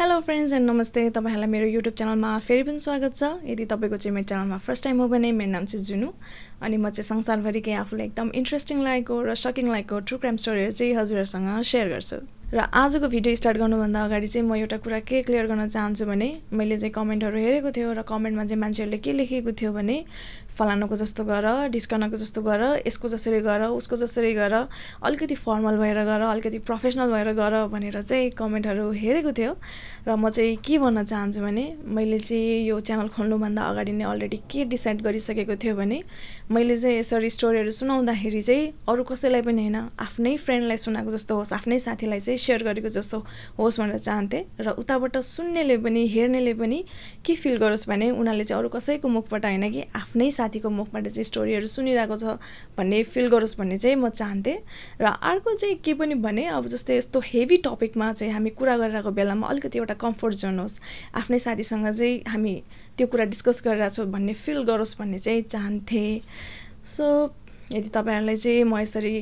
Hello friends and नमस्ते तपाईँहरूलाई मेरो युट्युब च्यानलमा फेरि पनि स्वागत छ यदि तपाईँको चाहिँ मेरो च्यानलमा फर्स्ट टाइम हो भने मेरो नाम चाहिँ जुनु अनि म चाहिँ संसारभरिकै आफूलाई एकदम इन्ट्रेस्टिङ लागेको र सकिङ लागेको ट्रु क्राइम स्टोरीहरू चाहिँ हजुरहरूसँग सेयर गर्छु र आजको भिडियो स्टार्ट गर्नुभन्दा अगाडि चाहिँ म एउटा कुरा के क्लियर गर्न चाहन्छु भने मैले चाहिँ कमेन्टहरू हेरेको थियो र कमेन्टमा चाहिँ मान्छेहरूले के लेखेको थियो भने फलानाको जस्तो गर ढिस्कनको जस्तो गर यसको जसरी गर उसको जसरी गर अलिकति फर्मल भएर गर अलिकति प्रोफेसनल भएर गर भनेर चाहिँ कमेन्टहरू हेरेको थियो र म चाहिँ के भन्न चाहन्छु भने मैले चाहिँ यो च्यानल खोल्नुभन्दा अगाडि नै अलरेडी के डिसाइड गरिसकेको थियो भने मैले चाहिँ यसरी स्टोरीहरू सुनाउँदाखेरि चाहिँ अरू कसैलाई पनि होइन आफ्नै फ्रेन्डलाई सुनाएको जस्तो होस् आफ्नै साथीलाई चाहिँ जस्तै सेयर गरेको जस्तो होस् भनेर चाहन्थेँ र उताबाट सुन्नेले पनि हेर्नेले पनि के फिल गरोस् भने उनीहरूले चाहिँ अरू कसैको मुखबाट होइन कि आफ्नै साथीको मुखबाट चाहिँ स्टोरीहरू सुनिरहेको छ भन्ने फिल गरोस् भन्ने चाहिँ म चाहन्थेँ र अर्को चाहिँ के पनि भने अब जस्तै यस्तो हेभी टपिकमा चाहिँ हामी कुरा गरिरहेको बेलामा अलिकति एउटा कम्फर्ट जोन होस् आफ्नै साथीसँग चाहिँ हामी त्यो कुरा डिस्कस गरिरहेको छौँ भन्ने फिल गरोस् भन्ने चाहिँ चाहन्थेँ सो यदि तपाईँहरूलाई चाहिँ म यसरी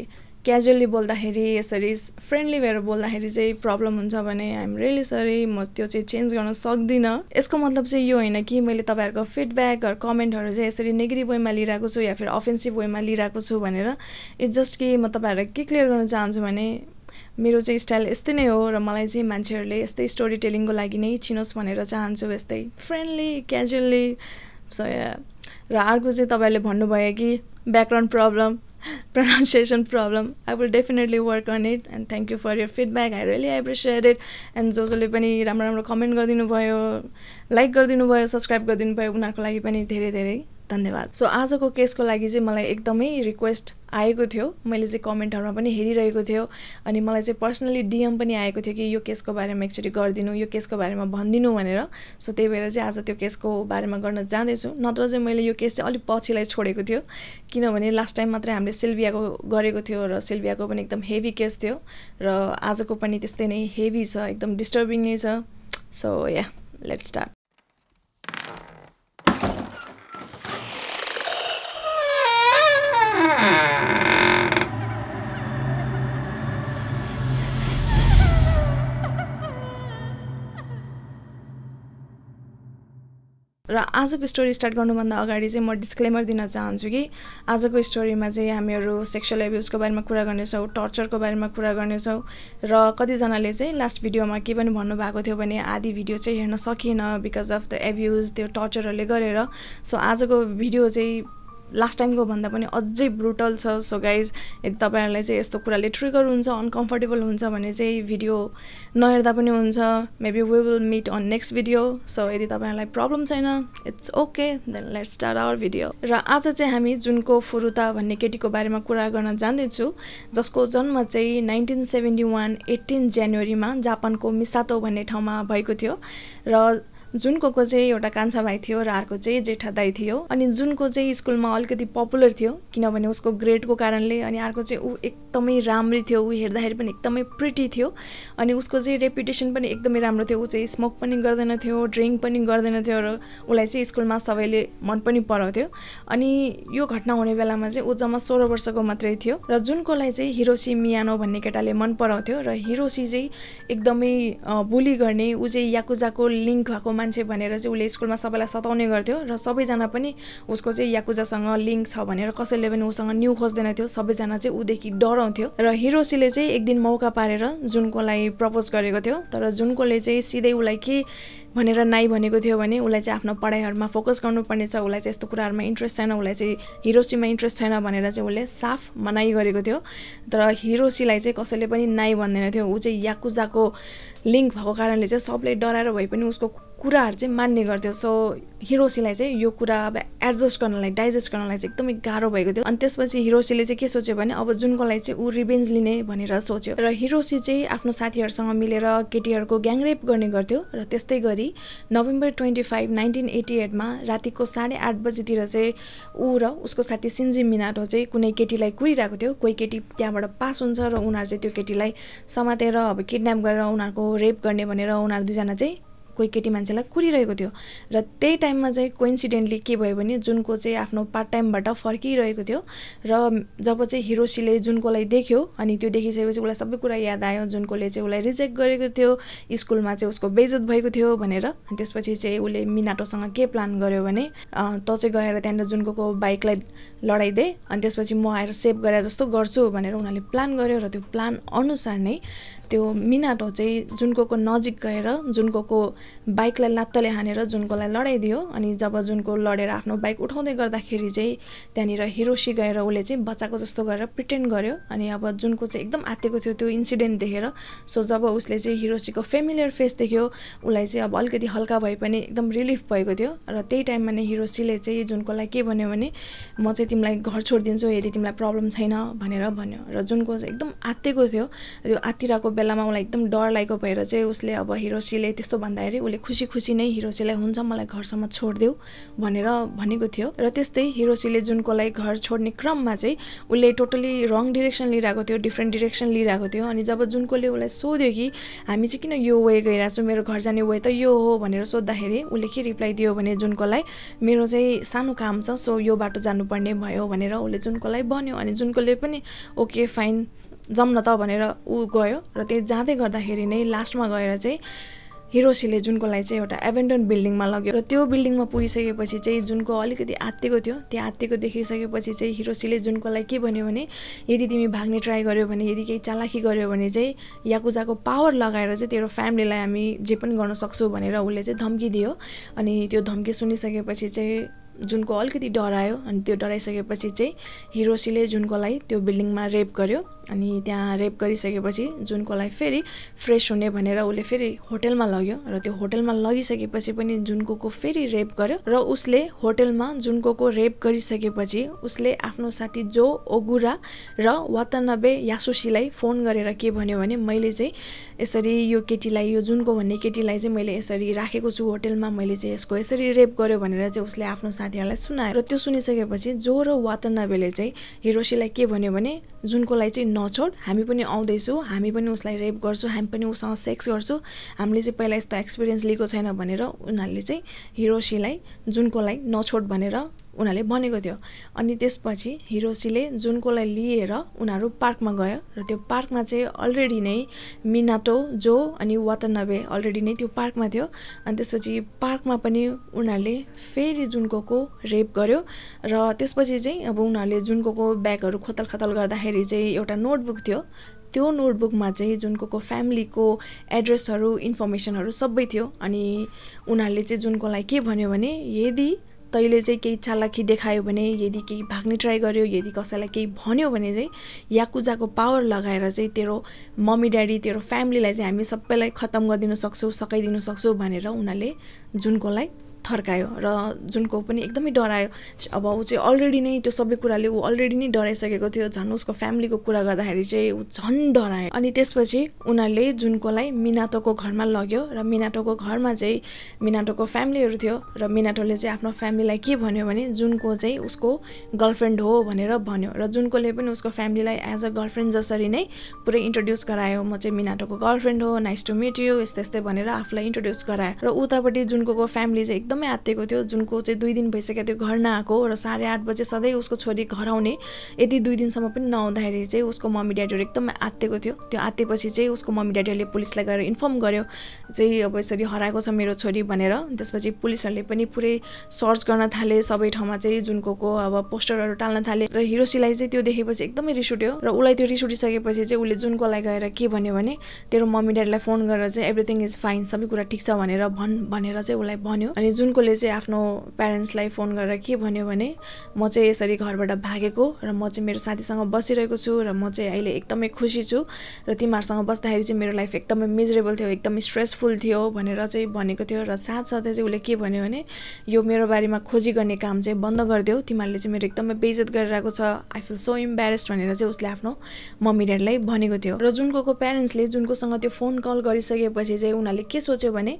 क्याजुअली बोल्दाखेरि यसरी फ्रेन्डली भएर बोल्दाखेरि चाहिँ प्रब्लम हुन्छ भने आइएम रियली सरी म त्यो चाहिँ चेन्ज गर्न सक्दिनँ यसको मतलब चाहिँ यो होइन कि मैले तपाईँहरूको फिडब्याकहरू कमेन्टहरू चाहिँ यसरी नेगेटिभ वेमा लिइरहेको छु या फेरि अफेन्सिभ वेमा लिइरहेको छु भनेर इट्स जस्ट कि म तपाईँहरूलाई के क्लियर गर्न चाहन्छु भने मेरो चाहिँ स्टाइल यस्तै नै हो र मलाई चाहिँ मान्छेहरूले यस्तै स्टोरी टेलिङको लागि नै चिनोस् भनेर चाहन्छु यस्तै फ्रेन्डली क्याजुअल्ली सो र अर्को चाहिँ तपाईँहरूले भन्नुभयो कि background problem pronunciation problem. I will definitely work on it and thank you for your feedback. I really appreciate it. And pani पनि राम्रो राम्रो कमेन्ट गरिदिनु भयो लाइक गरिदिनु भयो सब्सक्राइब गरिदिनु भयो उनीहरूको लागि पनि धेरै धेरै धन्यवाद सो आजको केसको लागि चाहिँ मलाई एकदमै रिक्वेस्ट आएको थियो मैले चाहिँ कमेन्टहरूमा पनि हेरिरहेको थियो अनि मलाई चाहिँ पर्सनली डिएम पनि आएको थियो कि यो केसको बारेमा एकचोटि गरिदिनु यो केसको बारेमा भनिदिनु भनेर सो त्यही भएर चाहिँ आज त्यो केसको बारेमा गर्न जाँदैछु नत्र चाहिँ मैले यो केस चाहिँ अलिक पछिलाई छोडेको थियो किनभने लास्ट टाइम मात्रै हामीले सिल्भियाको गरेको थियो र सिल्भियाको पनि एकदम हेभी केस थियो र आजको पनि त्यस्तै नै हेभी छ एकदम डिस्टर्बिङ नै छ सो या लेट स्टार्ट र आजको स्टोरी स्टार्ट गर्नुभन्दा अगाडि चाहिँ म डिस्क्लेमर दिन चाहन्छु कि आजको स्टोरीमा चाहिँ हामीहरू सेक्सुअल एब्युजको बारेमा कुरा गर्नेछौँ टर्चरको बारेमा कुरा गर्नेछौँ र कतिजनाले चाहिँ लास्ट भिडियोमा के पनि भन्नुभएको थियो भने आदि भिडियो चाहिँ हेर्न सकिएन बिकज अफ द एब्युज त्यो टर्चरहरूले गरेर सो आजको भिडियो चाहिँ लास्ट टाइमको भन्दा पनि अझै ब्रुटल छ सो गाइज यदि तपाईँहरूलाई चाहिँ यस्तो कुराले ट्रिगर हुन्छ अनकम्फर्टेबल हुन्छ भने चाहिँ भिडियो नहेर्दा पनि हुन्छ maybe we will meet on next video so यदि तपाईँहरूलाई प्रब्लम छैन it's okay then let's start our video र आज चाहिँ हामी जुनको फुरुता भन्ने केटीको बारेमा कुरा गर्न जाँदैछु जसको जन्म चाहिँ नाइन्टिन सेभेन्टी वान एट्टिन जनवरीमा जापानको मिसातो भन्ने ठाउँमा भएको थियो र जुनको चाहिँ एउटा कान्छा भाइ थियो र अर्को चाहिँ जेठा दाई थियो अनि जुनको चाहिँ स्कुलमा अलिकति पपुलर थियो किनभने उसको ग्रेडको कारणले अनि अर्को चाहिँ ऊ एकदमै राम्री थियो ऊ हेर्दाखेरि पनि एकदमै प्रिटी थियो अनि उसको चाहिँ रेपुटेसन पनि एकदमै राम्रो थियो ऊ चाहिँ स्मोक पनि गर्दैन थियो ड्रिङ्क पनि गर्दैन थियो र उसलाई चाहिँ स्कुलमा सबैले मन पनि पराउँथ्यो अनि यो घटना हुने बेलामा चाहिँ ऊ जम्मा सोह्र वर्षको मात्रै थियो र जुनकोलाई चाहिँ हिरोसी मियानो भन्ने केटाले मन पराउँथ्यो र हिरोसी चाहिँ एकदमै बुली गर्ने ऊ चाहिँ याकुजाको लिङ्क भएको मान्छे भनेर चाहिँ उसले स्कुलमा सबैलाई सताउने गर्थ्यो र सबैजना पनि उसको चाहिँ याकुजासँग लिङ्क छ भनेर कसैले पनि उसँग न्यु खोज्दैन थियो सबैजना चाहिँ ऊदेखि डराउँथ्यो र हिरोसीले चाहिँ एक दिन मौका पारेर जुनकोलाई प्रपोज गरेको थियो तर जुनकोले चाहिँ सिधै उसलाई के भनेर नाइ भनेको थियो भने उसलाई चाहिँ आफ्नो पढाइहरूमा फोकस गर्नुपर्नेछ उसलाई चाहिँ यस्तो कुराहरूमा इन्ट्रेस्ट छैन उसलाई चाहिँ हिरोसीमा इन्ट्रेस्ट छैन भनेर चाहिँ उसले साफ मनाइ गरेको थियो तर हिरोसीलाई चाहिँ कसैले पनि नाइ भन्दैन थियो ऊ चाहिँ याकुजाको लिङ्क भएको कारणले चाहिँ सबले डराएर भए पनि उसको कुराहरू चाहिँ मान्ने गर्थ्यो सो हिरोसीलाई चाहिँ यो कुरा अब एडजस्ट गर्नलाई डाइजेस्ट गर्नलाई चाहिँ एकदमै गाह्रो भएको थियो अनि त्यसपछि हिरोसीले चाहिँ के सोच्यो भने अब जुनको लागि चाहिँ ऊ रिभेन्ज लिने भनेर सोच्यो र हिरोसी चाहिँ आफ्नो साथीहरूसँग मिलेर केटीहरूको ग्याङरेप गर्ने गर्थ्यो र त्यस्तै गरी November twenty five nineteen eighty एटमा रातिको साढे आठ बजीतिर चाहिँ ऊ र उसको साथी सिन्जी मिनाटो चाहिँ कुनै केटीलाई कुरिरहेको थियो कोही केटी त्यहाँबाट पास हुन्छ र उनीहरू चाहिँ त्यो केटीलाई समातेर अब किडन्याप गरेर उनीहरूको रेप गर्ने भनेर उनीहरू दुईजना चाहिँ कोही केटी मान्छेलाई कुरिरहेको थियो र त्यही टाइममा चाहिँ कोइन्सिडेन्टली के भयो भने जुनको चाहिँ आफ्नो पार्ट टाइमबाट फर्किरहेको थियो र जब चाहिँ हिरोसीले जुनकोलाई देख्यो अनि त्यो देखिसकेपछि उसलाई सबै कुरा याद आयो जुनकोले चाहिँ उसलाई रिजेक्ट गरेको थियो स्कुलमा चाहिँ उसको बेजत भएको थियो भनेर अनि त्यसपछि चाहिँ उसले मिनाटोसँग के प्लान गर्यो भने तँ चाहिँ गएर त्यहाँनिर जुनको बाइकलाई लडाइदे अनि त्यसपछि म आएर सेभ गरे जस्तो गर्छु भनेर उनीहरूले प्लान गर्यो र त्यो प्लान अनुसार नै त्यो मिनाटो चाहिँ जुनकोको नजिक गएर जुनकोको बाइकलाई लात्तले हानेर जुनकोलाई लडाइदियो अनि जब जुनको लडेर आफ्नो बाइक उठाउँदै गर्दाखेरि चाहिँ त्यहाँनिर हिरोसी गएर उसले चाहिँ बच्चाको जस्तो गरेर प्रिटेन्ड गर्यो अनि अब जुनको चाहिँ एकदम आत्तिएको थियो त्यो इन्सिडेन्ट देखेर सो जब उसले चाहिँ हिरोसीको फेमिलियर फेस देख्यो उसलाई चाहिँ अब अलिकति हल्का भए पनि एकदम रिलिफ भएको थियो र त्यही टाइममा नै हिरोसीले चाहिँ जुनकोलाई के भन्यो भने म चाहिँ तिमीलाई घर छोडिदिन्छु यदि तिमीलाई प्रब्लम छैन भनेर भन्यो र जुनको चाहिँ एकदम आत्तिएको थियो त्यो आत्तिरहेको बेला बेलामा उसलाई एकदम डर लागेको भएर चाहिँ उसले अब हिरोसीले त्यस्तो भन्दाखेरि उसले खुसी खुसी नै हिरोसीलाई हुन्छ मलाई घरसम्म छोडिदेऊ भनेर भनेको थियो र त्यस्तै हिरोसीले जुनकोलाई घर छोड्ने क्रममा चाहिँ उसले टोटली रङ डिरेक्सन लिइरहेको थियो डिफ्रेन्ट डिरेक्सन लिइरहेको थियो अनि जब जुनकोले उसलाई सोध्यो कि हामी चाहिँ किन यो वे छौँ मेरो घर जाने वे त यो हो भनेर सोद्धाखेरि उसले के रिप्लाई दियो भने जुनकोलाई मेरो चाहिँ सानो काम छ सो यो बाटो जानुपर्ने भयो भनेर उसले जुनकोलाई भन्यो अनि जुनकोले पनि ओके फाइन जम्न त भनेर ऊ गयो र त्यहाँ जाँदै गर्दाखेरि नै लास्टमा गएर चाहिँ हिरोसीले जुनको लागि चाहिँ एउटा एभेन्डन बिल्डिङमा लग्यो र त्यो बिल्डिङमा पुगिसकेपछि चाहिँ जुनको अलिकति आत्तिको थियो त्यो आत्तिको देखिसकेपछि चाहिँ हिरोसीले जुनको लागि के भन्यो भने यदि तिमी भाग्ने ट्राई गर्यो भने यदि केही चालाखी गर्यो भने चाहिँ याकुजाको पावर लगाएर चाहिँ तेरो फ्यामिलीलाई हामी जे पनि गर्न सक्छौँ भनेर उसले चाहिँ धम्की दियो अनि त्यो धम्की सुनिसकेपछि चाहिँ जुनको अलिकति डरायो अनि त्यो डराइसकेपछि चाहिँ हिरोसीले जुनको लागि त्यो बिल्डिङमा रेप गर्यो अनि त्यहाँ रेप गरिसकेपछि जुनकोलाई फेरि फ्रेस हुने भनेर उसले फेरि होटेलमा लग्यो र त्यो होटेलमा लगिसकेपछि पनि जुनको फेरि रेप गर्यो र उसले होटेलमा जुनको रेप गरिसकेपछि उसले आफ्नो साथी जो ओगुरा र वातानब्बे यासुसीलाई फोन गरेर के भन्यो भने मैले चाहिँ यसरी यो केटीलाई यो जुनको भन्ने केटीलाई चाहिँ मैले यसरी राखेको छु होटेलमा मैले चाहिँ यसको यसरी रेप गर्यो भनेर चाहिँ उसले आफ्नो साथीहरूलाई सुनायो र त्यो सुनिसकेपछि जो र वातानब्बेले चाहिँ हिरोसीलाई के भन्यो भने जुनकोलाई चाहिँ नछोड हामी पनि आउँदैछौँ हामी पनि उसलाई रेप गर्छु हामी पनि उसँग सेक्स गर्छु हामीले चाहिँ पहिला यस्तो एक्सपिरियन्स लिएको छैन भनेर उनीहरूले चाहिँ हिरोसीलाई लागि नछोड भनेर उनीहरूले भनेको थियो अनि त्यसपछि हिरोसीले जुनकोलाई लिएर उनीहरू पार्कमा गयो र त्यो पार्कमा चाहिँ अलरेडी नै मिनाटो जो अनि वातानबे अलरेडी नै त्यो पार्कमा थियो अनि त्यसपछि पार्कमा पनि उनीहरूले फेरि जुनको रेप गर्यो र त्यसपछि चाहिँ अब उनीहरूले जुनको ब्यागहरू खोतल खतल गर्दाखेरि चाहिँ एउटा नोटबुक थियो त्यो नोटबुकमा चाहिँ जुनको फ्यामिलीको एड्रेसहरू इन्फर्मेसनहरू सबै थियो अनि उनीहरूले चाहिँ जुनकोलाई के भन्यो भने यदि तैँले चाहिँ केही चालाकी देखायो भने यदि केही भाग्ने ट्राई गर्यो यदि कसैलाई केही भन्यो भने चाहिँ याकुजाको पावर लगाएर चाहिँ तेरो मम्मी ड्याडी तेरो फ्यामिलीलाई चाहिँ हामी सबैलाई खत्तम गरिदिनु सक्छौँ सकाइदिनु सक्छौँ भनेर उनीहरूले जुनकोलाई थर्कायो र जुनको पनि एकदमै डरायो अब ऊ चाहिँ अलरेडी नै त्यो सबै कुराले ऊ अलरेडी नै डराइसकेको थियो झन् उसको फ्यामिलीको कुरा गर्दाखेरि चाहिँ ऊ झन् डरायो अनि त्यसपछि उनीहरूले जुनकोलाई मिनाटोको घरमा लग्यो र मिनाटोको घरमा चाहिँ मिनाटोको फ्यामिलीहरू थियो र मिनाटोले चाहिँ आफ्नो फ्यामिलीलाई के भन्यो भने जुनको चाहिँ उसको गर्लफ्रेन्ड हो भनेर भन्यो र जुनकोले पनि उसको फ्यामिलीलाई एज अ गर्लफ्रेन्ड जसरी नै पुरै इन्ट्रोड्युस गरायो म चाहिँ मिनाटोको गर्लफ्रेन्ड हो नाइस टु मिट यु यस्तै यस्तै भनेर आफूलाई इन्ट्रोड्युस गरायो र उतापट्टि जुनको फ्यामिली चाहिँ एकदम एकदमै आत्तिएको थियो जुनको चाहिँ दुई दिन भइसकेको थियो घर नआएको र साढे आठ बजे सधैँ उसको छोरी घर आउने यदि दुई दिनसम्म पनि नआउँदाखेरि चाहिँ उसको मम्मी ड्याडीहरू एकदमै आत्तिएको थियो त्यो आत्तेपछि चाहिँ उसको मम्मी ड्याडीहरूले पुलिसलाई गएर इन्फर्म गर्यो चाहिँ अब यसरी हराएको छ मेरो छोरी भनेर त्यसपछि पुलिसहरूले पनि पुरै सर्च गर्न थाले सबै ठाउँमा चाहिँ जुनको को अब पोस्टरहरू टाल्न थाले र हिरोसीलाई चाहिँ त्यो देखेपछि एकदमै रिस उठ्यो र उसलाई त्यो रिस उठिसकेपछि चाहिँ उसले जुनकोलाई गएर के भन्यो भने तेरो मम्मी ड्याडीलाई फोन गरेर चाहिँ एभ्रिथिङ इज फाइन सबै कुरा ठिक छ भनेर भन् भनेर चाहिँ उसलाई भन्यो अनि जुन जुनकोले चाहिँ आफ्नो प्यारेन्ट्सलाई फोन गरेर के भन्यो भने म चाहिँ यसरी घरबाट भागेको र म चाहिँ मेरो साथीसँग बसिरहेको छु र म चाहिँ अहिले एकदमै खुसी छु र तिमीहरूसँग बस्दाखेरि चाहिँ मेरो लाइफ एकदमै मिजरेबल थियो एकदमै स्ट्रेसफुल थियो भनेर चाहिँ भनेको थियो र साथसाथै चाहिँ उसले के भन्यो भने यो मेरो बारेमा खोजी गर्ने काम चाहिँ बन्द गरिदियो तिमीहरूले चाहिँ मेरो एकदमै बेइज्जत गरिरहेको छ आई फिल सो इम्बेरेस्ड भनेर चाहिँ उसले आफ्नो मम्मी ड्याडीलाई भनेको थियो र जुनको प्यारेन्ट्सले जुनकोसँग त्यो फोन कल गरिसकेपछि चाहिँ उनीहरूले के सोच्यो भने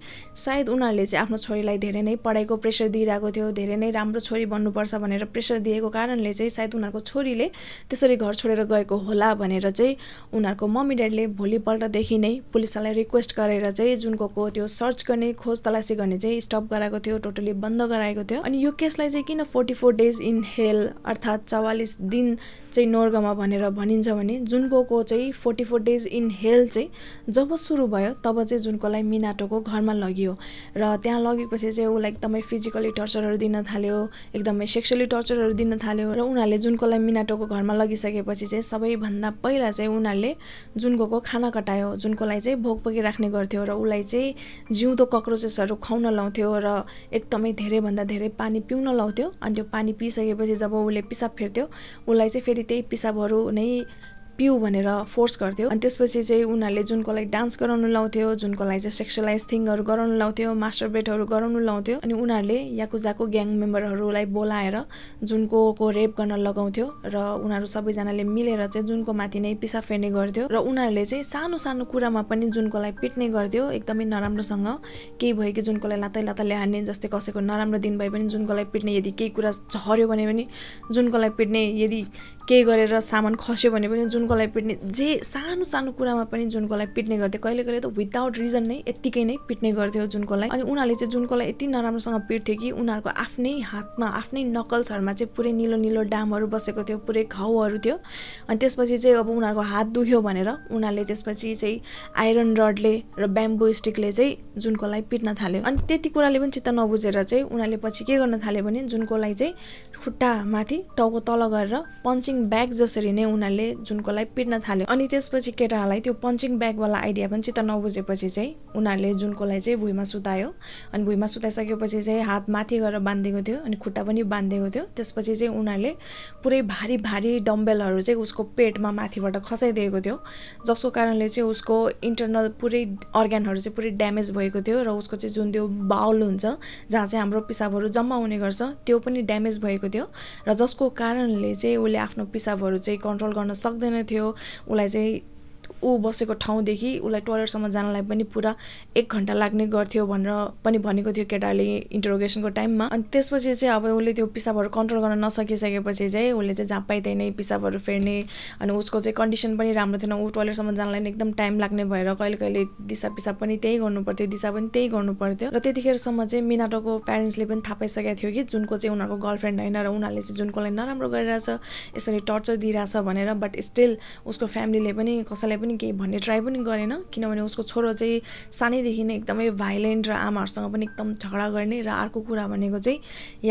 सायद उनीहरूले चाहिँ आफ्नो छोरीलाई धेरै नै नै पढाइको प्रेसर दिइरहेको थियो धेरै नै राम्रो छोरी बन्नुपर्छ भनेर प्रेसर दिएको कारणले चाहिँ सायद उनीहरूको छोरीले त्यसरी घर छोडेर गएको होला भनेर चाहिँ उनीहरूको मम्मी ड्याडीले भोलिपल्टदेखि नै पुलिसलाई रिक्वेस्ट गरेर चाहिँ जुनको को त्यो सर्च गर्ने खोज तलासी गर्ने चाहिँ स्टप गराएको थियो टोटली बन्द गराएको थियो अनि यो केसलाई चाहिँ किन forty four days in hell अर्थात् चौवालिस दिन चाहिँ नोर्गमा भनेर भनिन्छ भने जुनको को चाहिँ forty four days in hell चाहिँ जब सुरु भयो तब चाहिँ जुनकोलाई मिनाटोको घरमा लगियो र त्यहाँ लगेपछि चाहिँ उसलाई उनीहरूलाई एकदमै फिजिकली टर्चरहरू दिन थाल्यो एकदमै सेक्सुअली टर्चरहरू दिन थाल्यो र उनीहरूले जुनकोलाई मिनाटोको घरमा लगिसकेपछि चाहिँ सबैभन्दा पहिला चाहिँ उनीहरूले जुनकोको खाना कटायो जुनकोलाई चाहिँ भोक पकिराख्ने गर्थ्यो र उसलाई चाहिँ जिउँदो कक्रोचेसहरू खुवाउन लाउँथ्यो र एकदमै धेरैभन्दा धेरै पानी पिउन लाउँथ्यो अनि त्यो पानी पिइसकेपछि जब उसले पिसाब फेर्थ्यो उसलाई चाहिँ फेरि त्यही पिसाबहरू नै पिउ भनेर फोर्स गर्थ्यो अनि त्यसपछि चाहिँ उनीहरूले जुनकोलाई डान्स गराउनु लाउँथ्यो जुनकोलाई चाहिँ सेक्सुलाइज थिङहरू गराउनु लाउँथ्यो मास्टर बेटहरू गराउनु लाउँथ्यो अनि उनीहरूले याकुजाको ग्याङ मेम्बरहरूलाई बोलाएर जुनको को रेप गर्न लगाउँथ्यो र उनीहरू सबैजनाले मिलेर चाहिँ जुनको माथि नै पिसा फेर्ने गर्थ्यो र उनीहरूले चाहिँ सानो सानो कुरामा पनि जुनकोलाई पिट्ने गर्थ्यो एकदमै नराम्रोसँग केही भयो कि जुनकोलाई लातै लातै हान्ने जस्तै कसैको नराम्रो दिन भए पनि जुनकोलाई पिट्ने यदि केही कुरा झऱ्यो भने पनि जुनकोलाई पिट्ने यदि केही गरेर सामान खस्यो भने पनि जुनकोलाई पिट्ने जे सानो सानो कुरामा पनि जुनकोलाई पिट्ने गर्थ्यो कहिले कहिले त विदाउट रिजन नै यत्तिकै नै पिट्ने गर्थ्यो जुनकोलाई अनि उनीहरूले चाहिँ जुनकोलाई यति नराम्रोसँग पिट्थ्यो कि उनीहरूको आफ्नै हातमा आफ्नै नकल्सहरूमा चाहिँ पुरै निलो निलो डामहरू बसेको थियो पुरै घाउहरू थियो अनि त्यसपछि चाहिँ अब उनीहरूको हात दुख्यो भनेर उनीहरूले त्यसपछि चाहिँ आइरन रडले र ब्याम्बो स्टिकले चाहिँ जुनकोलाई पिट्न थाल्यो अनि त्यति कुराले पनि चित्त नबुझेर चाहिँ उनीहरूले पछि के गर्न थाल्यो भने जुन कसलाई चाहिँ खुट्टामाथि टाउको तल गरेर पन्चिङ पन्चिङ ब्याग जसरी नै उनीहरूले जुनकोलाई पिट्न थाल्यो अनि त्यसपछि केटाहरूलाई त्यो पन्चिङ ब्यागवाला आइडिया पनि चित्त नबुझेपछि चाहिँ उनीहरूले जुनकोलाई चाहिँ भुइँमा सुतायो अनि भुइँमा सुताइसकेपछि चाहिँ हात माथि गएर बाँधिएको थियो अनि खुट्टा पनि बाँधिएको थियो त्यसपछि चाहिँ उनीहरूले पुरै भारी भारी डम्बेलहरू चाहिँ उसको पेटमा माथिबाट खसाइदिएको थियो जसको कारणले चाहिँ उसको इन्टरनल पुरै अर्ग्यानहरू चाहिँ पुरै ड्यामेज भएको थियो र उसको चाहिँ जुन त्यो बाउल हुन्छ जहाँ चाहिँ हाम्रो पिसाबहरू जम्मा हुने गर्छ त्यो पनि ड्यामेज भएको थियो र जसको कारणले चाहिँ उसले आफ्नो आफ्नो पिसाबहरू चाहिँ कन्ट्रोल गर्न सक्दैन थियो उसलाई चाहिँ ऊ बसेको ठाउँदेखि उसलाई टोयलेटसम्म जानलाई पनि पुरा एक घन्टा लाग्ने गर्थ्यो भनेर पनि भनेको थियो केटाले इन्टरोगेसनको टाइममा अनि त्यसपछि चाहिँ अब उसले त्यो पिसाबहरू कन्ट्रोल गर्न नसकिसकेपछि चाहिँ उसले चाहिँ जहाँ पाइँदैन पिसाबहरू फेर्ने अनि उसको चाहिँ कन्डिसन पनि राम्रो थिएन ऊ टोयलेटसम्म जानलाई एकदम टाइम लाग्ने भएर कहिले कहिले दिसा पिसाब पनि त्यही गर्नु पर्थ्यो दिसा पनि त्यही गर्नु र त्यतिखेरसम्म चाहिँ मिनाटोको प्यारेन्ट्सले पनि थाहा पाइसकेको थियो कि जुनको चाहिँ उनीहरूको गर्लफ्रेन्ड होइन र उनीहरूले चाहिँ जुनकोलाई नराम्रो गरिरहेछ यसरी टर्चर दिइरहेछ भनेर बट स्टिल उसको फ्यामिलीले पनि कसैलाई आमाले पनि केही भन्ने ट्राई पनि गरेन किनभने उसको छोरो चाहिँ सानैदेखि नै एकदमै भाइलेन्ट र आमाहरूसँग पनि एकदम झगडा गर्ने र अर्को कुरा भनेको चाहिँ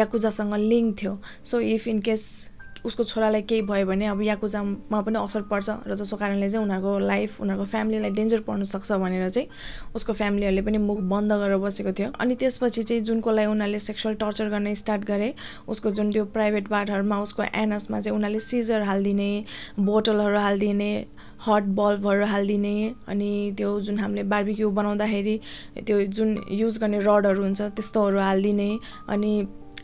याकुजासँग लिङ्क थियो सो इफ इन केस उसको छोरालाई केही भयो भने अब याकुजामा पनि असर पर्छ र जसको कारणले चाहिँ उनीहरूको लाइफ उनीहरूको फ्यामिलीलाई डेन्जर पर्न सक्छ भनेर चाहिँ उसको फ्यामिलीहरूले पनि मुख बन्द गरेर बसेको थियो अनि त्यसपछि चाहिँ जुनकोलाई उनीहरूले सेक्सुअल टर्चर गर्न स्टार्ट गरे उसको जुन त्यो प्राइभेट बाटहरूमा उसको एनसमा चाहिँ उनीहरूले सिजर हालिदिने बोटलहरू हालिदिने हट बल्बहरू हालिदिने अनि त्यो जुन हामीले बार्बिक्यू बनाउँदाखेरि त्यो जुन युज गर्ने रडहरू हुन्छ त्यस्तोहरू हालिदिने अनि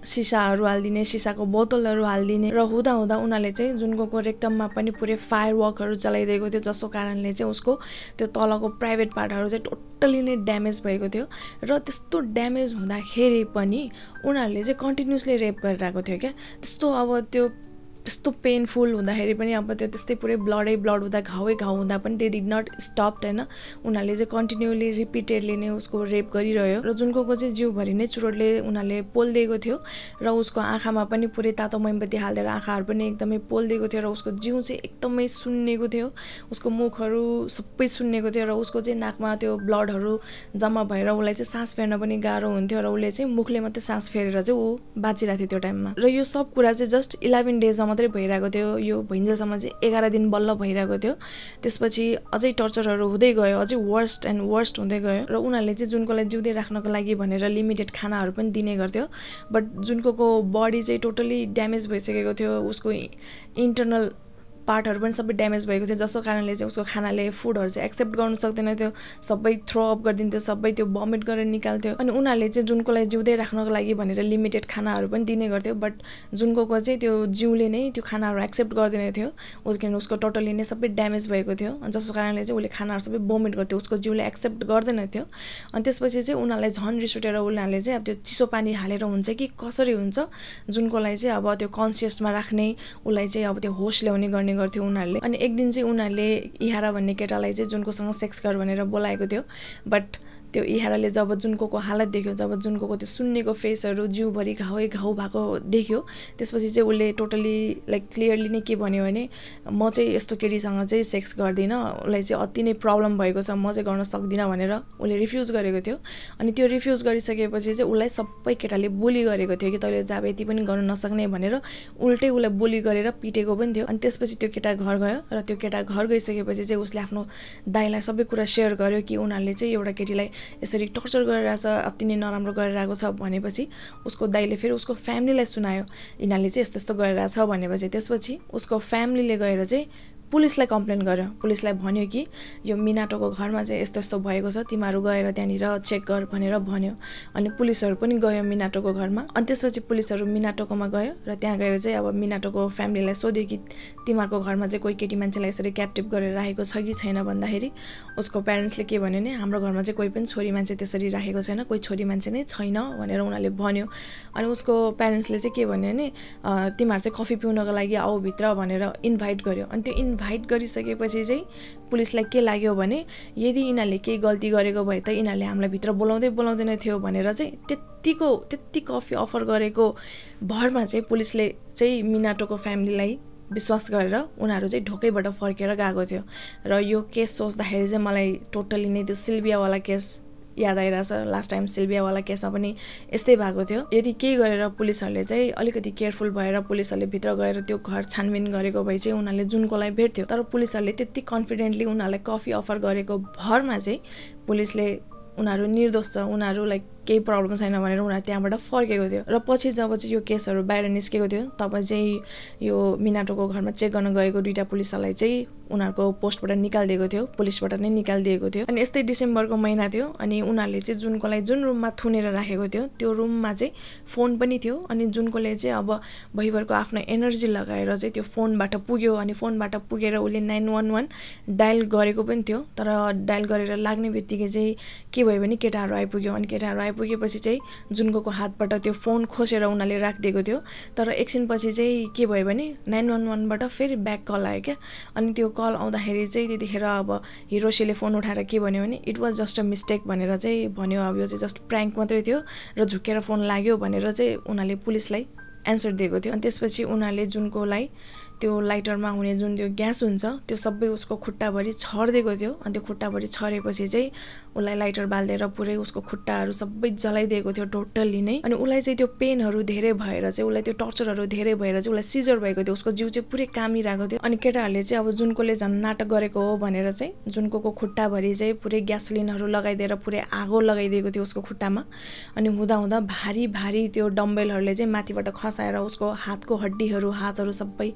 सिसाहरू हालिदिने सिसाको बोतलहरू हालिदिने र हुँदा हुँदा उनीहरूले चाहिँ जुनको रेक्टममा पनि पुरै फायर वर्कहरू चलाइदिएको थियो जसको कारणले चाहिँ उसको त्यो तलको प्राइभेट पार्टहरू चाहिँ टोटल्ली नै ड्यामेज भएको थियो र त्यस्तो ड्यामेज हुँदाखेरि पनि उनीहरूले चाहिँ कन्टिन्युसली रेप गरिरहेको थियो क्या त्यस्तो अब त्यो यस्तो पेनफुल हुँदाखेरि पनि अब त्यो त्यस्तै पुरै ब्लडै ब्लड हुँदा घाउै घाउ हुँदा पनि दे डिड नट स्टप होइन उनीहरूले चाहिँ कन्टिन्युली रिपिटेडली नै उसको रेप गरिरह्यो र जुनकोको चाहिँ जिउभरि नै चुरोटले उनीहरूले पोलिदिएको थियो र उसको आँखामा पनि पुरै तातो मेमबत्ती हालिदिएर आँखाहरू पनि एकदमै पोलिदिएको थियो र उसको जिउ चाहिँ एकदमै सुन्नेको थियो उसको मुखहरू सबै सुन्नेको थियो र उसको चाहिँ नाकमा त्यो ब्लडहरू जम्मा भएर उसलाई चाहिँ सास फेर्न पनि गाह्रो हुन्थ्यो र उसले चाहिँ मुखले मात्रै सास फेरेर चाहिँ ऊ बाँचिरहेको थियो त्यो टाइममा र यो सब कुरा चाहिँ जस्ट इलेभेन डेजमा मात्रै भइरहेको थियो यो भुइन्जेलसम्म चाहिँ एघार दिन बल्ल भइरहेको थियो त्यसपछि अझै टर्चरहरू हुँदै गयो अझै वर्स्ट एन्ड वर्स्ट हुँदै गयो र उनीहरूले चाहिँ जुनकोलाई जिउँदै राख्नको लागि भनेर लिमिटेड खानाहरू पनि दिने गर्थ्यो बट जुनको बडी चाहिँ टोटल्ली ड्यामेज भइसकेको थियो उसको इन्टर्नल पार्टहरू पनि सबै ड्यामेज भएको थियो जसको कारणले चाहिँ उसको खानाले फुडहरू चाहिँ एक्सेप्ट गर्नु सक्दैन थियो सबै थ्रो अप गरिदिन्थ्यो सबै त्यो भमिट गरेर निकाल्थ्यो अनि उनीहरूले चाहिँ जुनको लागि जिउँदै राख्नको लागि भनेर लिमिटेड खानाहरू पनि दिने गर्थ्यो बट जुनको चाहिँ त्यो जिउले नै त्यो खानाहरू एक्सेप्ट गर्दैन थियो किनभने उसको टोटली नै सबै ड्यामेज भएको थियो जसको कारणले चाहिँ उसले खानाहरू सबै भमिट गर्थ्यो उसको जिउले एक्सेप्ट गर्दैन थियो अनि त्यसपछि चाहिँ उनीहरूलाई झन् रिस उठेर उनीहरूले चाहिँ अब त्यो चिसो पानी हालेर हुन्छ कि कसरी हुन्छ जुनको लागि चाहिँ अब त्यो कन्सियसमा राख्ने उसलाई चाहिँ अब त्यो होस ल्याउने गर्ने गर्थ्यो उनीहरूले अनि एक दिन चाहिँ उनीहरूले इहारा भन्ने केटालाई चाहिँ जुनकोसँग सेक्स गर भनेर बोलाएको थियो बट त्यो इहाराले जब जुनको हालत देख्यो जब जुनको त्यो सुन्नेको फेसहरू जिउभरि घाउै घाउ भएको देख्यो त्यसपछि चाहिँ उसले टोटल्ली लाइक क्लियरली नै के भन्यो भने म चाहिँ यस्तो केटीसँग चाहिँ सेक्स गर्दिनँ उसलाई चाहिँ अति नै प्रब्लम भएको छ म चाहिँ गर्न सक्दिनँ भनेर उसले रिफ्युज गरेको थियो अनि त्यो रिफ्युज गरिसकेपछि चाहिँ उसलाई सबै केटाले बोली गरेको थियो कि तैँले जाब यति पनि गर्न नसक्ने भनेर उल्टै उसलाई बोली गरेर पिटेको पनि थियो अनि त्यसपछि त्यो केटा घर गयो र त्यो केटा घर गइसकेपछि चाहिँ उसले आफ्नो दाईलाई सबै कुरा सेयर गर्यो कि उनीहरूले चाहिँ एउटा केटीलाई यसरी टर्चर गरिरहेछ अति नै नराम्रो गरिरहेको छ भनेपछि उसको दाइले फेरि उसको फ्यामिलीलाई सुनायो यिनीहरूले चाहिँ यस्तो यस्तो गरिरहेछ भनेपछि त्यसपछि उसको फ्यामिलीले गएर चाहिँ पुलिसलाई कम्प्लेन गर्यो पुलिसलाई भन्यो कि यो मिनाटोको घरमा चाहिँ यस्तो यस्तो भएको छ तिमीहरू गएर त्यहाँनिर चेक गर भनेर भन्यो अनि पुलिसहरू पनि गयो मिनाटोको घरमा अनि त्यसपछि पुलिसहरू मिनाटोकोमा गयो र त्यहाँ गएर चाहिँ अब मिनाटोको फ्यामिलीलाई सोध्यो कि तिमीहरूको घरमा चाहिँ कोही केटी मान्छेलाई यसरी क्याप्टिभ गरेर राखेको छ कि छैन भन्दाखेरि उसको प्यारेन्ट्सले के भन्यो भने हाम्रो घरमा चाहिँ कोही पनि छोरी मान्छे त्यसरी राखेको छैन कोही छोरी मान्छे नै छैन भनेर उनीहरूले भन्यो अनि उसको प्यारेन्ट्सले चाहिँ के भन्यो भने तिमीहरू चाहिँ कफी पिउनको लागि आऊ भित्र भनेर इन्भाइट गर्यो अनि त्यो इन् इन्भाइट गरिसकेपछि चाहिँ पुलिसलाई के लाग्यो भने यदि यिनीहरूले केही गल्ती गरेको भए त यिनीहरूले हामीलाई भित्र बोलाउँदै बोलाउँदैन थियो भनेर चाहिँ त्यत्तिको त्यत्ति कफी अफर गरेको भरमा चाहिँ पुलिसले चाहिँ मिनाटोको फ्यामिलीलाई विश्वास गरेर उनीहरू चाहिँ ढोकैबाट फर्केर गएको थियो र यो केस सोच्दाखेरि चाहिँ मलाई टोटल्ली नै त्यो सिल्भियावाला केस याद आइरहेछ लास्ट टाइम सिल्भियावाला केसमा पनि यस्तै भएको थियो यदि केही गरेर पुलिसहरूले चाहिँ अलिकति केयरफुल भएर पुलिसहरूले भित्र गएर त्यो घर छानबिन गरेको भए चाहिँ उनीहरूले जुनकोलाई भेट्थ्यो तर पुलिसहरूले त्यति कन्फिडेन्टली उनीहरूलाई कफी अफर गरेको भरमा चाहिँ पुलिसले उनीहरू निर्दोष छ उनीहरू लाइक केही प्रब्लम छैन भनेर उनीहरू त्यहाँबाट फर्केको थियो र पछि जब चाहिँ यो केसहरू बाहिर निस्केको थियो तब चाहिँ यो मिनाटोको घरमा चेक गर्न गएको दुइटा पुलिसहरूलाई चाहिँ उनीहरूको पोस्टबाट निकालिदिएको थियो पुलिसबाट नै निकालिदिएको थियो अनि यस्तै डिसेम्बरको महिना थियो अनि उनीहरूले चाहिँ जुनकोलाई जुन रुममा थुनेर राखेको थियो त्यो रुममा चाहिँ फोन पनि थियो अनि जुनकोले चाहिँ अब भैभरको आफ्नो एनर्जी लगाएर चाहिँ त्यो फोनबाट पुग्यो अनि फोनबाट पुगेर उसले नाइन वान वान डायल गरेको पनि थियो तर डायल गरेर लाग्ने बित्तिकै चाहिँ के भयो भने केटाहरू आइपुग्यो अनि केटाहरू आइपुग्यो आइपुगेपछि चाहिँ जुनको हातबाट त्यो फोन खोसेर उनीहरूले राखिदिएको थियो तर एकछिनपछि चाहिँ के भयो भने नाइन वान वानबाट फेरि ब्याक कल आयो क्या अनि त्यो कल आउँदाखेरि चाहिँ त्यतिखेर अब हिरोसीले फोन उठाएर के भन्यो भने it was just a mistake भनेर चाहिँ भन्यो अब यो चाहिँ जस्ट प्र्याङ्क मात्रै थियो र झुकेर फोन लाग्यो भनेर चाहिँ उनीहरूले पुलिसलाई एन्सर दिएको थियो अनि त्यसपछि उनीहरूले जुनकोलाई त्यो लाइटरमा हुने जुन त्यो ग्यास हुन्छ त्यो सबै उसको खुट्टाभरि छरिदिएको थियो अनि त्यो खुट्टाभरि छरेपछि चाहिँ उसलाई लाइटर बालिदिएर पुरै उसको खुट्टाहरू सबै जलाइदिएको थियो टोटल्ली नै अनि उसलाई चाहिँ त्यो पेनहरू धेरै भएर चाहिँ उसलाई त्यो टर्चरहरू धेरै भएर चाहिँ उसलाई सिजर भएको थियो उसको जिउ चाहिँ पुरै कामिरहेको थियो अनि केटाहरूले चाहिँ अब जुनकोले झन् नाटक गरेको हो भनेर चाहिँ जुनको खुट्टाभरि चाहिँ पुरै ग्यासलिनहरू लगाइदिएर पुरै आगो लगाइदिएको थियो उसको खुट्टामा अनि हुँदाहुँदा भारी भारी त्यो डम्बेलहरूले चाहिँ माथिबाट खसाएर उसको हातको हड्डीहरू हातहरू सबै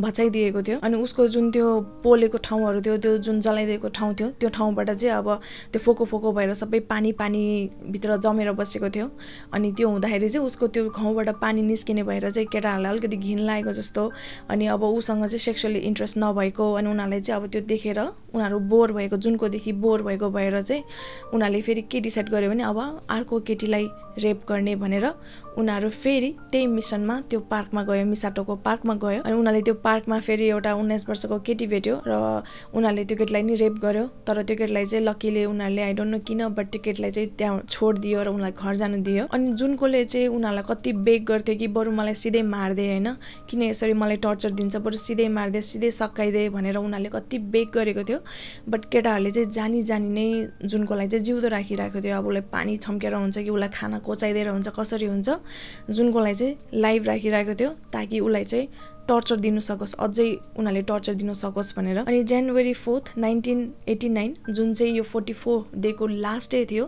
भचाइदिएको थियो अनि उसको जुन त्यो पोलेको ठाउँहरू थियो त्यो जुन जलाइदिएको ठाउँ थियो त्यो ठाउँबाट चाहिँ अब त्यो फोको फोको भएर सबै पानी पानीभित्र जमेर बसेको थियो अनि त्यो हुँदाखेरि चाहिँ उसको त्यो घाउबाट पानी निस्किने भएर चाहिँ केटाहरूलाई अलिकति घिन लागेको जस्तो अनि अब उसँग चाहिँ सेक्सुअली इन्ट्रेस्ट नभएको अनि उनीहरूलाई चाहिँ अब त्यो देखेर उनीहरू बोर भएको जुनकोदेखि बोर भएको भएर चाहिँ उनीहरूले फेरि के डिसाइड गर्यो भने अब अर्को केटीलाई रेप गर्ने भनेर उनीहरू फेरि त्यही मिसनमा त्यो पार्कमा गयो मिसाटोको पार्कमा गयो अनि उनीहरूले त्यो पार्कमा फेरि एउटा उन्नाइस वर्षको केटी भेट्यो र उनीहरूले त्यो केटीलाई नि रेप गर्यो तर त्यो केटीलाई चाहिँ लकीले उनीहरूले आई डोन्ट नो किन बट त्यो केटलाई चाहिँ त्यहाँ छोडिदियो र उनीहरूलाई घर जानु दियो अनि जुनकोले चाहिँ उनीहरूलाई कति बेग गर्थ्यो कि बरु मलाई सिधै मारिदिए होइन किन यसरी मलाई टर्चर दिन्छ बरु सिधै मारिदिए सिधै सकाइदिए भनेर उनीहरूले कति बेग गरेको थियो बट केटाहरूले चाहिँ जानी जानी नै जुनकोलाई चाहिँ जिउँदो राखिरहेको थियो अब उसलाई पानी छम्केर हुन्छ कि उसलाई खाना कोचाइदिएर हुन्छ कसरी हुन्छ जुनकोलाई चाहिँ लाइभ राखिरहेको थियो ताकि उसलाई चाहिँ टर्चर दिनु सकोस् अझै उनीहरूले टर्चर दिनु सकोस् भनेर अनि January fourth nineteen eighty nine जुन चाहिँ यो फोर्टी फोर डेको लास्ट डे थियो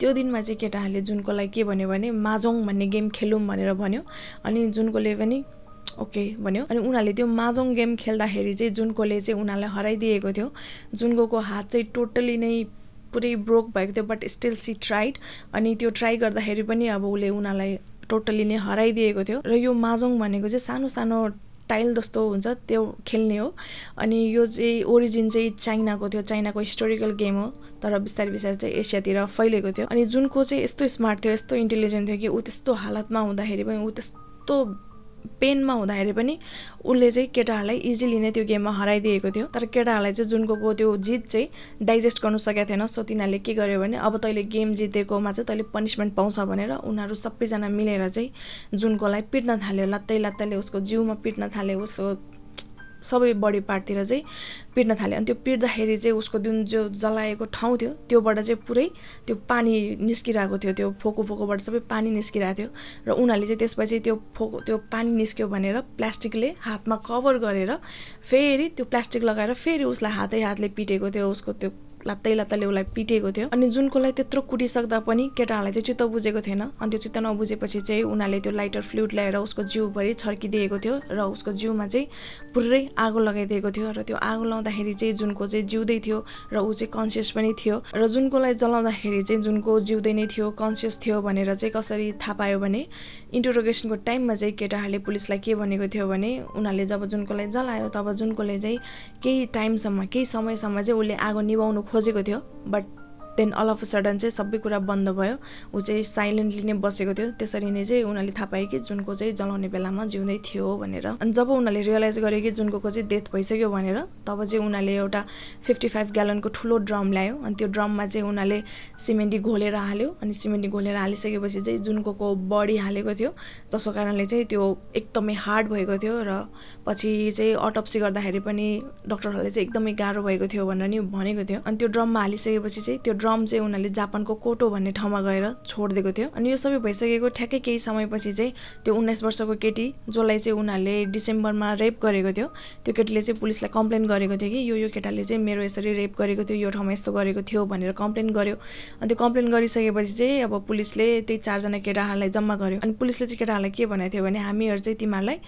त्यो दिनमा चाहिँ केटाहरूले जुनकोलाई के भन्यो भने माजोङ भन्ने गेम खेलौँ भनेर भन्यो अनि जुनकोले पनि ओके भन्यो अनि उनीहरूले त्यो माजोङ गेम खेल्दाखेरि चाहिँ जुनकोले चाहिँ उनीहरूलाई हराइदिएको थियो जुनको हात चाहिँ टोटल्ली नै पुरै ब्रोक भएको थियो बट स्टिल सी ट्राइड अनि त्यो ट्राई गर्दाखेरि पनि अब उसले उनीहरूलाई टोटल्ली नै हराइदिएको थियो र यो माजोङ भनेको चाहिँ सानो सानो टाइल जस्तो हुन्छ त्यो खेल्ने हो अनि यो चाहिँ ओरिजिन चाहिँ चाइनाको थियो चाइनाको हिस्टोरिकल गेम हो तर बिस्तारै बिस्तारै चाहिँ एसियातिर फैलिएको थियो अनि जुनको चाहिँ यस्तो स्मार्ट थियो यस्तो इन्टेलिजेन्ट थियो कि ऊ त्यस्तो हालतमा हुँदाखेरि पनि ऊ त्यस्तो पेनमा हुँदाखेरि पनि उसले चाहिँ केटाहरूलाई इजिली नै त्यो गेममा हराइदिएको थियो तर केटाहरूलाई चाहिँ जुनको त्यो जित चाहिँ डाइजेस्ट गर्नु सकेको थिएन सो तिनीहरूले के गर्यो भने अब तैँले गेम जितेकोमा चाहिँ तैँले पनिसमेन्ट पाउँछ भनेर उनीहरू सबैजना मिलेर चाहिँ जुनकोलाई पिट्न थाल्यो लात्तै लात्तैले उसको जिउमा पिट्न थाल्यो उसको सबै बडी पार्टतिर चाहिँ पिट्न थाल्यो अनि त्यो पिट्दाखेरि चाहिँ उसको जुन जो जलाएको ठाउँ थियो त्योबाट चाहिँ पुरै त्यो पानी निस्किरहेको थियो त्यो फोको फोकोबाट सबै पानी निस्किरहेको थियो र उनीहरूले चाहिँ त्यसपछि त्यो फोको त्यो पानी निस्क्यो भनेर प्लास्टिकले हातमा कभर गरेर फेरि त्यो प्लास्टिक लगाएर फेरि उसलाई हातै हातले पिटेको थियो उसको त्यो लात्तै लात्ताले उसलाई पिटेको थियो अनि जुनकोलाई त्यत्रो कुटिसक्दा पनि केटाहरूलाई चाहिँ चित्त बुझेको थिएन अनि त्यो चित्त नबुझेपछि चाहिँ उनीहरूले त्यो लाइटर फ्लुट ल्याएर उसको जिउभरि छर्किदिएको थियो र उसको जिउमा चाहिँ पुरै आगो लगाइदिएको थियो र त्यो आगो लगाउँदाखेरि चाहिँ जुनको चाहिँ जिउँदै थियो र ऊ चाहिँ कन्सियस पनि थियो र जुनकोलाई जलाउँदाखेरि चाहिँ जुनको जिउँदै नै थियो कन्सियस थियो भनेर चाहिँ कसरी थाहा पायो भने इन्टरोगेसनको टाइममा चाहिँ केटाहरूले पुलिसलाई के भनेको थियो भने उनीहरूले जब जुनकोलाई जलायो तब जुनकोले चाहिँ केही टाइमसम्म केही समयसम्म चाहिँ उसले आगो निभाउनु खोजेको थियो but then all of sudden चाहिँ सबै कुरा बन्द भयो ऊ चाहिँ साइलेन्टली नै बसेको थियो त्यसरी नै चाहिँ उनीहरूले थाहा पायो कि जुनको चाहिँ जलाउने बेलामा जिउँदै थियो भनेर अनि जब उनीहरूले रियलाइज गर्यो कि जुनको चाहिँ डेथ भइसक्यो भनेर तब चाहिँ उनीहरूले एउटा फिफ्टी फाइभ ग्यालनको ठुलो ड्रम ल्यायो अनि त्यो ड्रममा चाहिँ उनीहरूले सिमेन्टी घोलेर हाल्यो अनि सिमेन्टी घोलेर हालिसकेपछि चाहिँ जुनको बडी हालेको थियो जसको कारणले चाहिँ त्यो एकदमै हार्ड भएको थियो र पछि चाहिँ अटोप्सी गर्दाखेरि पनि डक्टरहरूले चाहिँ एकदमै गाह्रो भएको थियो भनेर नि भनेको थियो अनि त्यो ड्रममा हालिसकेपछि चाहिँ त्यो ड्रम चाहिँ उनीहरूले जापानको कोटो भन्ने ठाउँमा गएर छोडिदिएको थियो अनि यो सबै भइसकेको ठ्याक्कै केही समयपछि चाहिँ त्यो उन्नाइस वर्षको केटी जसलाई चाहिँ उनीहरूले डिसेम्बरमा रेप गरेको थियो त्यो केटीले चाहिँ पुलिसलाई कम्प्लेन गरेको थियो कि यो यो केटाले चाहिँ मेरो यसरी रेप गरेको थियो यो ठाउँमा यस्तो गरेको थियो भनेर कम्प्लेन गर्यो अनि त्यो कम्प्लेन गरिसकेपछि चाहिँ अब पुलिसले त्यही चारजना केटाहरूलाई जम्मा गर्यो अनि पुलिसले चाहिँ केटाहरूलाई के भनेको थियो भने हामीहरू चाहिँ तिमीहरूलाई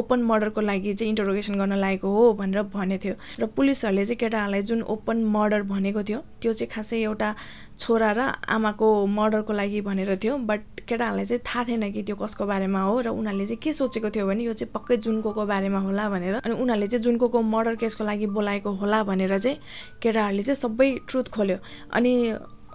ओपन मर्डरको लागि लागि चाहिँ इन्टरोगेसन गर्न लागेको हो भनेर भनेको थियो र पुलिसहरूले चाहिँ केटाहरूलाई जुन ओपन मर्डर भनेको थियो त्यो चाहिँ खासै एउटा छोरा र आमाको मर्डरको लागि भनेर थियो बट केटाहरूलाई चाहिँ थाहा थिएन कि त्यो कसको बारेमा हो र उनीहरूले चाहिँ के सोचेको थियो भने यो चाहिँ पक्कै जुनको बारेमा होला भनेर अनि उनीहरूले चाहिँ जुनको मर्डर केसको लागि बोलाएको होला भनेर चाहिँ केटाहरूले चाहिँ सबै ट्रुथ खोल्यो अनि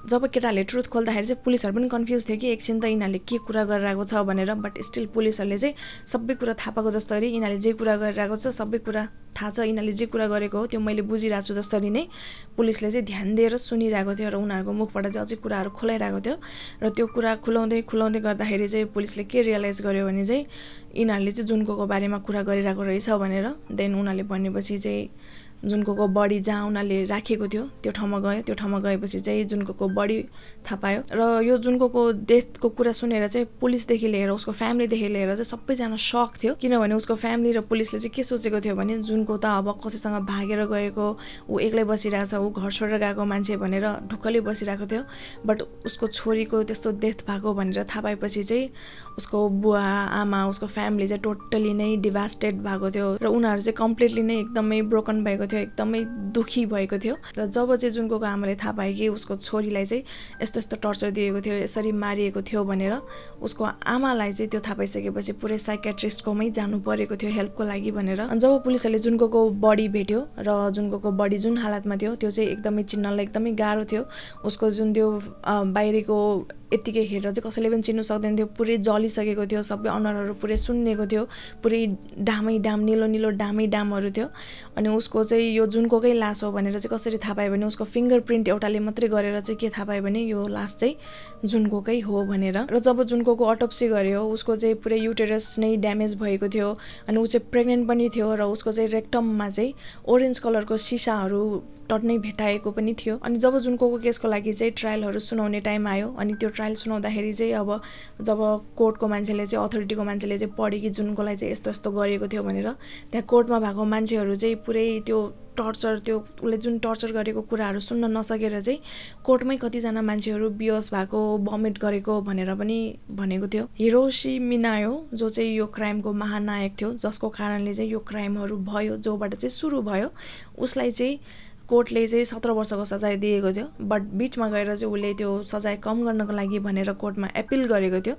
जब केटाहरूले ट्रुथ खोल्दाखेरि चाहिँ पुलिसहरू पनि कन्फ्युज थियो कि एकछिन त यिनीहरूले के कुरा गरिरहेको छ भनेर बट स्टिल पुलिसहरूले चाहिँ सबै कुरा थाहा पाएको जस्तो यिनीहरूले जे कुरा गरिरहेको छ सबै कुरा थाहा छ यिनीहरूले जे कुरा गरेको हो त्यो मैले बुझिरहेको छु जसरी नै पुलिसले चाहिँ ध्यान दिएर सुनिरहेको थियो र उनीहरूको मुखबाट चाहिँ अझै कुराहरू खुलाइरहेको थियो र त्यो कुरा खुलाउँदै खुलाउँदै गर्दाखेरि चाहिँ पुलिसले के रियलाइज गर्यो भने चाहिँ यिनीहरूले चाहिँ जुनको बारेमा कुरा गरिरहेको रहेछ भनेर देन उनीहरूले भनेपछि चाहिँ जुनको बडी जहाँ उनीहरूले राखेको थियो त्यो ठाउँमा गयो त्यो ठाउँमा गएपछि चाहिँ जुनको को बडी थाहा पायो र यो जुनको को डेथको कुरा सुनेर चाहिँ पुलिसदेखि लिएर उसको फ्यामिलीदेखि लिएर चाहिँ सबैजना सक थियो किनभने उसको फ्यामिली र पुलिसले चाहिँ के सोचेको थियो भने जुनको त अब कसैसँग भागेर गएको ऊ एक्लै बसिरहेछ ऊ घर छोडेर गएको मान्छे भनेर ढुक्कले बसिरहेको थियो बट उसको छोरीको त्यस्तो डेथ भएको भनेर थाहा पाएपछि चाहिँ उसको बुवा आमा उसको फ्यामिली चाहिँ टोटली नै डिभास्टेड भएको थियो र उनीहरू चाहिँ कम्प्लिटली नै एकदमै ब्रोकन भएको थियो एकदमै दुखी भएको थियो र जब चाहिँ जुनको आमाले थाहा पाए कि उसको छोरीलाई चाहिँ यस्तो यस्तो टर्चर दिएको थियो यसरी मारिएको थियो भनेर उसको आमालाई चाहिँ त्यो थाहा पाइसकेपछि पुरै साइकेट्रिस्टकोमै जानु परेको थियो हेल्पको लागि भनेर जब पुलिसहरूले जुनको बडी भेट्यो र जुनको बडी जुन हालतमा थियो त्यो चाहिँ एकदमै चिन्नलाई एकदमै गाह्रो थियो उसको जुन त्यो बाहिरको यत्तिकै हेरेर चाहिँ कसैले पनि चिन्नु सक्दैन थियो पुरै जलि सकेको थियो सबै अनुहारहरू पुरै सुन्नेको थियो पुरै डामै डाम निलो निलो डामै डामहरू थियो अनि उसको चाहिँ यो जुनकोकै लास हो भनेर चाहिँ कसरी थाहा पायो भने उसको फिङ्गर प्रिन्ट एउटाले मात्रै गरेर चाहिँ के थाहा पायो भने यो लास चाहिँ जुनकोकै हो भनेर र जब जुनकोको अटोप्सी गऱ्यो उसको चाहिँ पुरै युटेरस नै ड्यामेज भएको थियो अनि ऊ चाहिँ प्रेग्नेन्ट पनि थियो र उसको चाहिँ रेक्टममा चाहिँ ओरेन्ज कलरको सिसाहरू टट नै भेटाएको पनि थियो अनि जब जुनको केसको लागि चाहिँ ट्रायलहरू सुनाउने टाइम आयो अनि त्यो ट्रायल सुनाउँदाखेरि चाहिँ अब जब कोर्टको मान्छेले चाहिँ अथोरिटीको मान्छेले चाहिँ पढ्यो कि जुनकोलाई चाहिँ यस्तो यस्तो गरेको थियो भनेर त्यहाँ कोर्टमा भएको मान्छेहरू चाहिँ पुरै त्यो टर्चर त्यो उसले जुन टर्चर गरेको कुराहरू सुन्न नसकेर चाहिँ कोर्टमै कतिजना मान्छेहरू बियोस भएको भमिट गरेको भनेर पनि भनेको थियो हिरोसी मिनायो जो चाहिँ यो क्राइमको महानायक थियो जसको कारणले चाहिँ यो क्राइमहरू भयो जोबाट चाहिँ सुरु भयो उसलाई चाहिँ कोर्टले चाहिँ सत्र वर्षको सजाय दिएको थियो बट बिचमा गएर चाहिँ उसले त्यो सजाय कम गर्नको लागि भनेर कोर्टमा एपिल गरेको थियो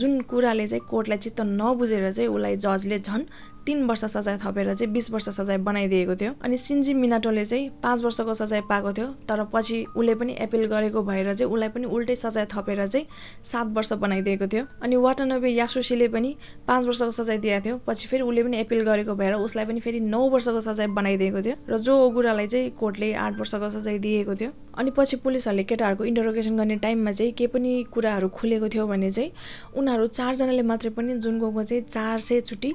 जुन कुराले चाहिँ कोर्टलाई चित्त नबुझेर चाहिँ उसलाई जजले झन् तिन वर्ष सजाय थपेर चाहिँ बिस वर्ष सजाय बनाइदिएको थियो अनि सिन्जी मिनाटोले चाहिँ पाँच वर्षको सजाय पाएको थियो तर पछि उसले पनि एपिल गरेको भएर चाहिँ उसलाई पनि उल्टै सजाय थपेर चाहिँ सात वर्ष बनाइदिएको थियो अनि वाटानबे यासुसीले पनि पाँच वर्षको सजाय दिएको थियो पछि फेरि उसले पनि एपिल गरेको भएर उसलाई पनि फेरि नौ वर्षको सजाय बनाइदिएको थियो र जो ओगुरालाई चाहिँ कोर्टले आठ वर्षको सजाय दिएको थियो अनि पछि पुलिसहरूले केटाहरूको इन्टरोगेसन गर्ने टाइममा चाहिँ के पनि कुराहरू खुलेको थियो भने चाहिँ उनीहरू चारजनाले मात्रै पनि जुन गएको चाहिँ चार सयचोटि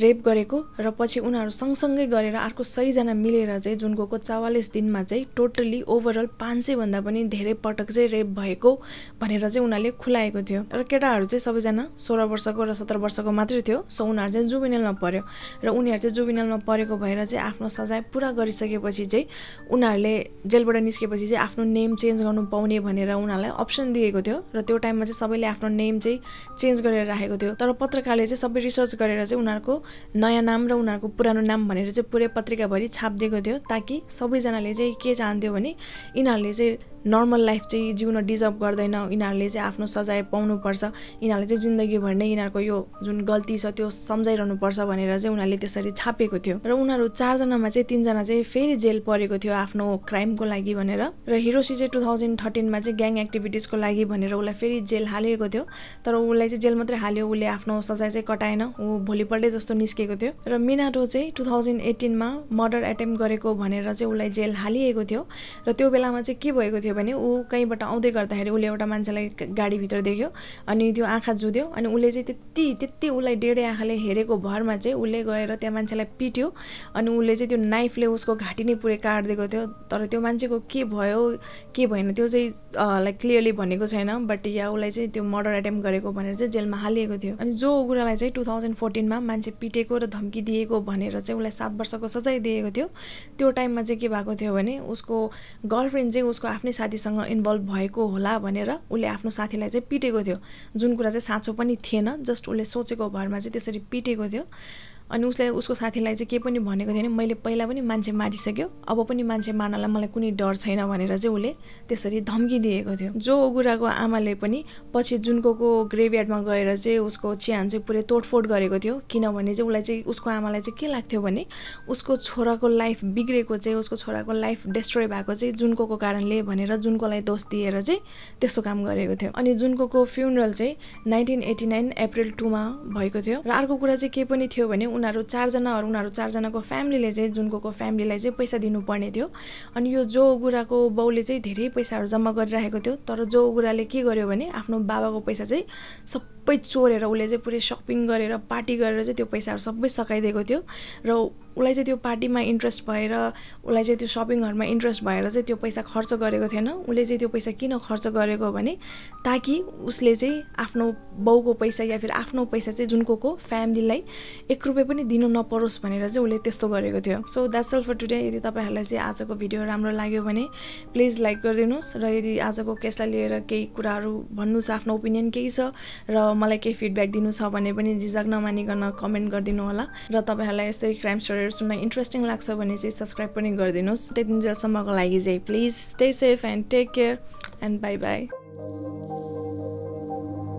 रेप गरेको र पछि उनीहरू सँगसँगै गरेर अर्को सयजना मिलेर चाहिँ जुन गएको चौवालिस दिनमा चाहिँ टोटल्ली ओभरअल पाँच सयभन्दा पनि धेरै पटक चाहिँ रेप भएको भनेर चाहिँ उनीहरूले खुलाएको थियो र केटाहरू चाहिँ सबैजना सोह्र वर्षको र सत्र वर्षको मात्रै थियो सो उनीहरू चाहिँ जुबिनलमा पऱ्यो र उनीहरू चाहिँ जुबिनलमा परेको भएर चाहिँ आफ्नो सजाय पुरा गरिसकेपछि चाहिँ उनीहरूले जेलबाट निस्केपछि चाहिँ आफ्नो नेम चेन्ज गर्नु पाउने भनेर उनीहरूलाई अप्सन दिएको थियो र त्यो टाइममा चाहिँ सबैले आफ्नो नेम चाहिँ चेन्ज गरेर राखेको थियो तर पत्रकारले चाहिँ सबै रिसर्च गरेर चाहिँ उनीहरूको नयाँ नाम र उनीहरूको पुरानो नाम भनेर चाहिँ पुरै पत्रिकाभरि छापिदिएको थियो ताकि सबैजनाले चाहिँ के चाहन्थ्यो भने यिनीहरूले चाहिँ नर्मल लाइफ चाहिँ जिउन डिजर्भ गर्दैन यिनीहरूले चाहिँ आफ्नो सजाय पाउनुपर्छ यिनीहरूले चाहिँ जिन्दगीभर नै यिनीहरूको यो जुन गल्ती छ त्यो सम्झाइरहनुपर्छ भनेर चाहिँ उनीहरूले त्यसरी छापेको थियो र उनीहरू चारजनामा चाहिँ तिनजना चाहिँ फेरि जेल परेको थियो आफ्नो क्राइमको लागि भनेर र हिरोसी चाहिँ टु थाउजन्ड थर्टिनमा चाहिँ ग्याङ एक्टिभिटिजको लागि भनेर उसलाई फेरि जेल हालिएको थियो तर उसलाई चाहिँ जेल मात्रै हाल्यो उसले आफ्नो सजाय चाहिँ कटाएन ऊ भोलिपल्टै जस्तो निस्केको थियो र मिनाटो चाहिँ टु थाउजन्ड एटिनमा मर्डर एटेम्प गरेको भनेर चाहिँ उसलाई जेल हालिएको थियो र त्यो बेलामा चाहिँ के भएको थियो भने ऊ कहीँबाट आउँदै गर्दाखेरि उसले एउटा मान्छेलाई गाडीभित्र देख्यो अनि त्यो आँखा जुद्यो अनि उसले चाहिँ त्यति त्यति उसलाई डेढे आँखाले हेरेको भरमा चाहिँ उसले गएर त्यहाँ मान्छेलाई पिट्यो अनि उसले चाहिँ त्यो नाइफले उसको घाँटी नै पुरै काटिदिएको थियो तर त्यो मान्छेको के भयो के भएन त्यो चाहिँ लाइक क्लियरली भनेको छैन बट या उसलाई चाहिँ त्यो मर्डर एटेम्प गरेको भनेर चाहिँ जेलमा हालिएको थियो अनि जो कुरालाई चाहिँ टु थाउजन्ड फोर्टिनमा मान्छे पिटेको र धम्की दिएको भनेर चाहिँ उसलाई सात वर्षको सजाय दिएको थियो त्यो टाइममा चाहिँ के भएको थियो भने उसको गर्लफ्रेन्ड चाहिँ उसको आफ्नै साथीसँग इन्भल्भ भएको होला भनेर उसले आफ्नो साथीलाई चाहिँ पिटेको थियो जुन कुरा चाहिँ साँचो पनि थिएन जस्ट उसले सोचेको भरमा चाहिँ त्यसरी पिटेको थियो अनि उसले उसको साथीलाई चाहिँ के पनि भनेको थिएँ भने मैले पहिला पनि मान्छे मारिसक्यो अब पनि मान्छे मार्नलाई मलाई कुनै डर छैन भनेर चाहिँ उसले त्यसरी धम्की दिएको थियो जो ओगुराको आमाले पनि पछि जुनको ग्रेभयार्डमा गएर चाहिँ उसको चिहान चाहिँ पुरै तोडफोड गरेको थियो किनभने चाहिँ उसलाई चाहिँ उसको आमालाई चाहिँ के लाग्थ्यो भने उसको छोराको लाइफ बिग्रेको चाहिँ उसको छोराको लाइफ डेस्ट्रोय भएको चाहिँ जुनको कारणले भनेर जुनकोलाई दोष दिएर चाहिँ त्यस्तो काम गरेको थियो अनि जुनको फ्युनरल चाहिँ नाइन्टिन एटी नाइन अप्रेल टूमा भएको थियो र अर्को कुरा चाहिँ के पनि थियो भने उनीहरू चारजनाहरू उनीहरू चारजनाको फ्यामिलीले चाहिँ जुनको फ्यामिलीलाई चाहिँ पैसा दिनुपर्ने थियो अनि यो जो उगुराको बाउले चाहिँ धेरै पैसाहरू जम्मा गरिरहेको थियो तर जो उगुराले के गर्यो भने आफ्नो बाबाको पैसा चाहिँ सब सबै चोरेर उसले चाहिँ पुरै सपिङ गरेर पार्टी गरेर चाहिँ त्यो पैसाहरू सबै सकाइदिएको थियो र उसलाई चाहिँ त्यो पार्टीमा इन्ट्रेस्ट भएर उसलाई चाहिँ त्यो सपिङहरूमा इन्ट्रेस्ट भएर चाहिँ त्यो पैसा खर्च गरेको थिएन उसले चाहिँ त्यो पैसा किन खर्च गरेको भने ताकि उसले चाहिँ आफ्नो बाउको पैसा या फेरि आफ्नो पैसा चाहिँ जुनको को फ्यामिलीलाई एक रुपियाँ पनि दिनु नपरोस् भनेर चाहिँ उसले त्यस्तो गरेको थियो so that all for today यदि तपाईँहरूलाई चाहिँ आजको भिडियो राम्रो लाग्यो भने प्लिज लाइक गरिदिनुहोस् र यदि आजको केसलाई लिएर केही कुराहरू भन्नुहोस् आफ्नो ओपिनियन केही छ र मलाई केही फिडब्याक दिनु छ भने पनि झिझक नमानिकन कमेन्ट गरिदिनु होला र तपाईँहरूलाई यस्तै क्राइम स्टोरीहरू सुन्न इन्ट्रेस्टिङ लाग्छ भने चाहिँ सब्सक्राइब पनि गरिदिनुहोस् त्यति जेलसम्मको लागि चाहिँ please stay safe and take care and bye by